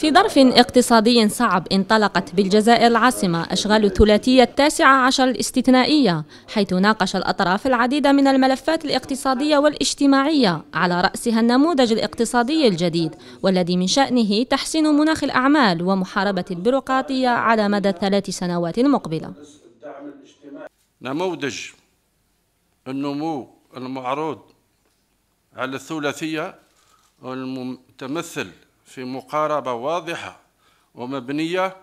في ظرف اقتصادي صعب انطلقت بالجزائر العاصمة أشغال الثلاثية التاسعة عشر الاستثنائية حيث ناقش الأطراف العديد من الملفات الاقتصادية والاجتماعية على رأسها النموذج الاقتصادي الجديد والذي من شأنه تحسين مناخ الأعمال ومحاربة البيروقراطية على مدى الثلاث سنوات المقبلة نموذج النمو المعروض على الثلاثية المتمثل في مقاربة واضحة ومبنية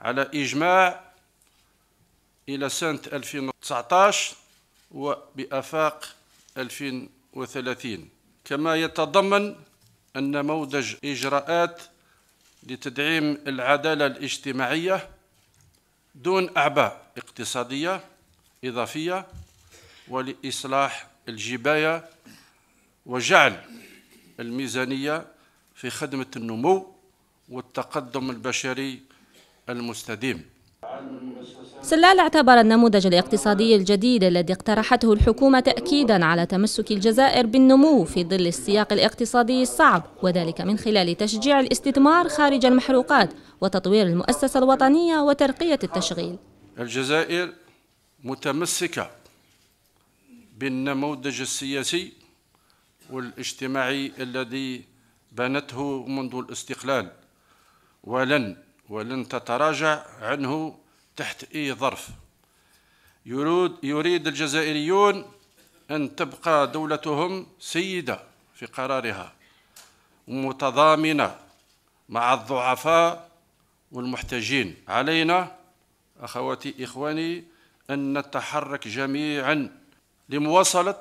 على إجماع إلى سنة 2019 وبآفاق 2030 كما يتضمن النموذج إجراءات لتدعيم العدالة الاجتماعية دون أعباء اقتصادية إضافية ولإصلاح الجباية وجعل الميزانية في خدمة النمو والتقدم البشري المستديم سلال اعتبر النموذج الاقتصادي الجديد الذي اقترحته الحكومة تأكيدا على تمسك الجزائر بالنمو في ظل السياق الاقتصادي الصعب وذلك من خلال تشجيع الاستثمار خارج المحروقات وتطوير المؤسسة الوطنية وترقية التشغيل الجزائر متمسكة بالنموذج السياسي والاجتماعي الذي بنته منذ الاستقلال ولن ولن تتراجع عنه تحت أي ظرف يريد, يريد الجزائريون أن تبقى دولتهم سيدة في قرارها متضامنة مع الضعفاء والمحتاجين علينا أخواتي إخواني أن نتحرك جميعا لمواصلة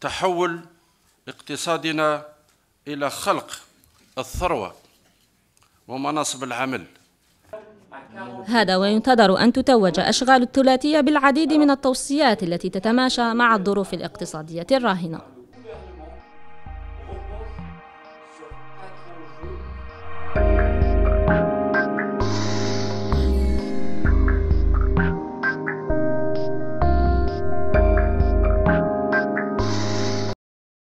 تحول اقتصادنا إلى خلق الثروة ومناصب العمل هذا وينتظر أن تتوج أشغال الثلاثية بالعديد من التوصيات التي تتماشى مع الظروف الاقتصادية الراهنة